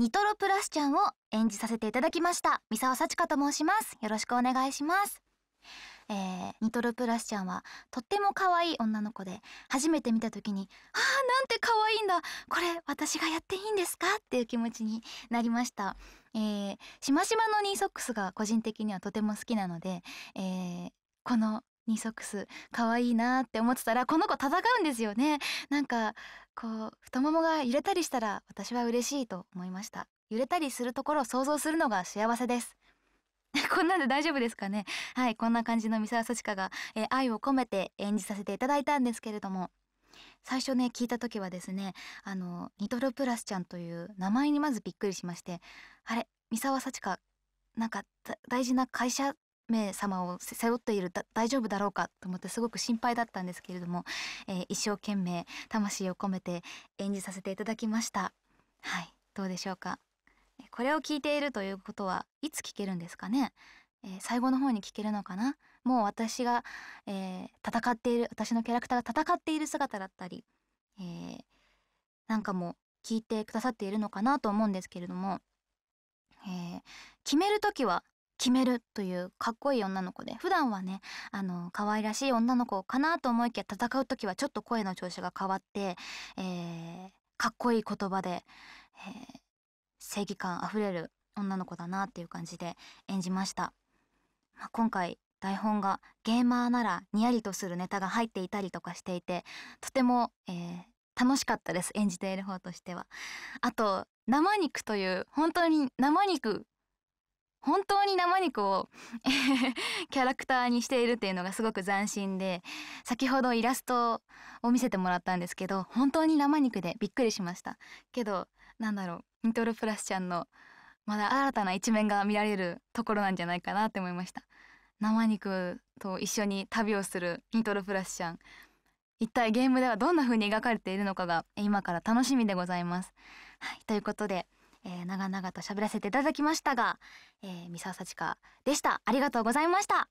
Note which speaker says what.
Speaker 1: ニトロプラスちゃんを演じさせていただきました三沢幸香と申しますよろしくお願いしますえー、ニトロプラスちゃんはとっても可愛い女の子で初めて見た時に「ああ、なんて可愛いんだこれ私がやっていいんですか?」っていう気持ちになりました。えー、しましまのニーソックスが個人的にはとても好きなので、えー、このニソックス可愛いなって思ってたらこの子戦うんですよねなんかこう太ももが揺れたりしたら私は嬉しいと思いました揺れたりするところを想像するのが幸せです こんなんで大丈夫ですかねはいこんな感じの三沢さちかが、えー、愛を込めて演じさせていただいたんですけれども最初ね聞いた時はですねあのニトロプラスちゃんという名前にまずびっくりしましてあれ三沢幸香なんか大事な会社目様を背負っている大丈夫だろうかと思ってすごく心配だったんですけれども、えー、一生懸命魂を込めて演じさせていただきましたはいどうでしょうかこれを聞いているということはいつ聞けるんですかね、えー、最後の方に聞けるのかなもう私が、えー、戦っている私のキャラクターが戦っている姿だったり、えー、なんかも聞いてくださっているのかなと思うんですけれども、え決めるときは決めるというかっこいい女の子で普段はねあの可愛らしい女の子かなと思いきや戦う時はちょっと声の調子が変わって、えー、かっこいい言葉で、えー、正義感あふれる女の子だなっていう感じで演じました。まあ、今回台本がゲーマーならにやりとするネタが入っていたりとかしていてとても、えー、楽しかったです演じている方としては。あと生肉という本当に生肉本当に生肉を キャラクターにしているっていうのがすごく斬新で先ほどイラストを見せてもらったんですけど本当に生肉でびっくりしましたけどなんだろうニトロプラスちゃんのまだ新たな一面が見られるところなんじゃないかなって思いました生肉と一緒に旅をするニトロプラスちゃん一体ゲームではどんな風に描かれているのかが今から楽しみでございます、はい、ということでえー、長々と喋らせていただきましたが、えー、三沢幸香でした。ありがとうございました。